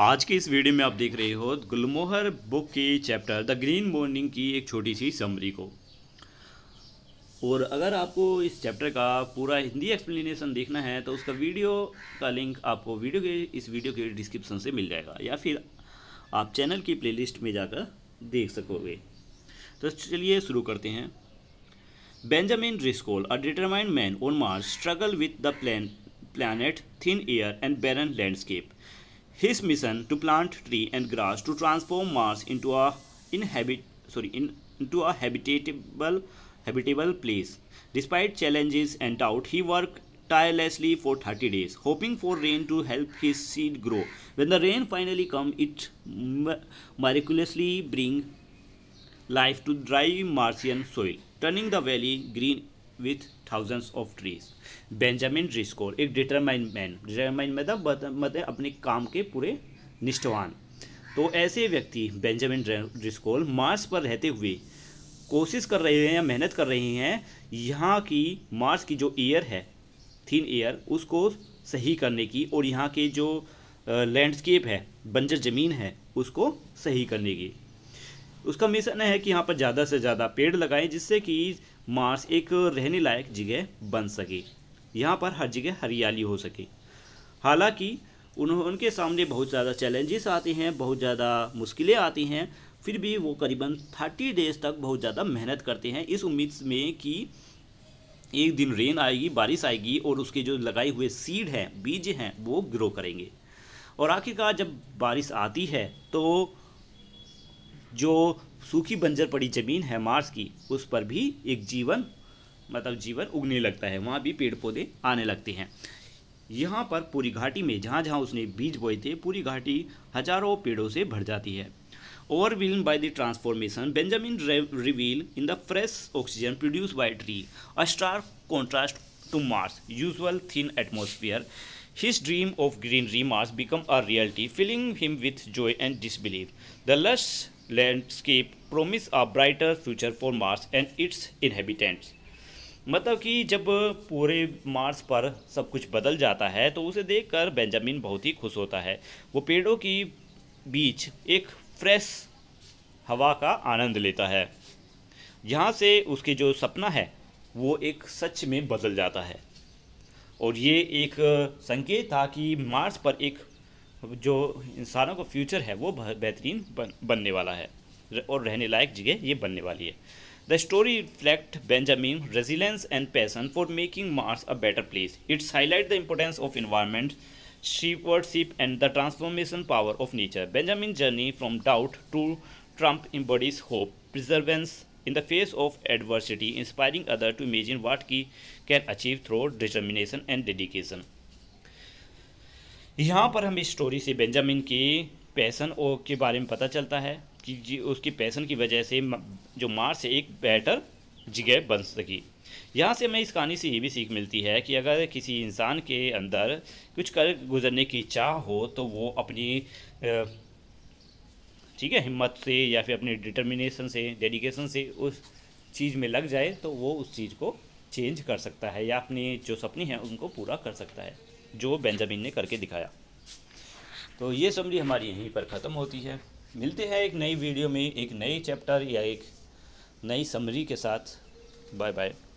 आज के इस वीडियो में आप देख रहे हो गुलमोहर बुक के चैप्टर द ग्रीन मॉर्निंग की एक छोटी सी समरी को और अगर आपको इस चैप्टर का पूरा हिंदी एक्सप्लेनेशन देखना है तो उसका वीडियो का लिंक आपको वीडियो के इस वीडियो के डिस्क्रिप्शन से मिल जाएगा या फिर आप चैनल की प्लेलिस्ट में जाकर देख सकोगे तो चलिए शुरू करते हैं Benjamin Riscoll a determined man on Mars struggle with the plan planet thin air and barren landscape his mission to plant tree and grass to transform Mars into a inhabit sorry in, into a habitable habitable place. Despite challenges and doubt, he worked tirelessly for 30 days, hoping for rain to help his seed grow. When the rain finally come, it miraculously bring life to dry Martian soil, turning the valley green with thousands of trees Benjamin Riscor एक determine man determine मतलब मतलब अपने काम के पूरे निष्ठवान तो ऐसे व्यक्ति बेंजामिन रिस्कोल मार्स पर रहते हुए कोशिश कर रहे हैं या मेहनत कर रहे हैं यहाँ की मार्स की जो एयर है थीन एयर उसको सही करने की और यहाँ के जो लैंडस्केप है बंजर ज़मीन है उसको सही करने की उसका मिशन है कि यहाँ पर ज़्यादा से ज़्यादा पेड़ लगाएं जिससे कि मार्स एक रहने लायक जगह बन सके यहाँ पर हर जगह हरियाली हो सके हालांकि उन्हों उनके सामने बहुत ज़्यादा चैलेंजेस आते हैं बहुत ज़्यादा मुश्किलें आती हैं फिर भी वो करीबन थर्टी डेज तक बहुत ज़्यादा मेहनत करते हैं इस उम्मीद में कि एक दिन रेन आएगी बारिश आएगी और उसके जो लगाए हुए सीड हैं बीज हैं वो ग्रो करेंगे और आखिरकार जब बारिश आती है तो जो सूखी बंजर पड़ी जमीन है मार्स की उस पर भी एक जीवन मतलब जीवन उगने लगता है वहाँ भी पेड़ पौधे आने लगते हैं यहाँ पर पूरी घाटी में जहाँ जहाँ उसने बीज बोए थे पूरी घाटी हजारों पेड़ों से भर जाती है overwhelm by the transformation Benjamin revel in the fresh oxygen produce by tree a stark contrast to Mars usual thin atmosphere his dream of greenery Mars become a reality filling him with joy and disbelieve the lush landscape promise a brighter future for Mars and its inhabitants मतलब कि जब पूरे Mars पर सब कुछ बदल जाता है तो उसे देखकर बेंजामिन बहुत ही खुश होता है वो पेड़ों की बीच एक फ्रेश हवा का आनंद लेता है यहाँ से उसके जो सपना है वो एक सच में बदल जाता है और ये एक संकेत था कि मार्स पर एक जो इंसानों का फ्यूचर है वो बेहतरीन बनने वाला है और रहने लायक जगह ये बनने वाली है the story reflect Benjamin resilience and passion for making Mars a better place it's highlight the importance of environment stewardship and the transformation power of nature Benjamin journey from doubt to triumph embodies hope perseverance in the face of adversity inspiring other to imagine what की can achieve through determination and dedication यहाँ पर हम इस story से Benjamin की passion ओ के बारे में पता चलता है कि जी उसकी पैसन की वजह से जो मार्स एक बेटर जगह बन सकी यहाँ से हमें इस कहानी से ये भी सीख मिलती है कि अगर किसी इंसान के अंदर कुछ कर गुजरने की चाह हो तो वो अपनी ठीक है हिम्मत से या फिर अपनी डिटर्मिनेशन से डेडिकेशन से उस चीज़ में लग जाए तो वो उस चीज़ को चेंज कर सकता है या अपने जो सपने हैं उनको पूरा कर सकता है जो बेंजामिन ने करके दिखाया तो ये समरी हमारी यहीं पर ख़त्म होती है मिलते हैं एक नई वीडियो में एक नए चैप्टर या एक नई समरी के साथ बाय बाय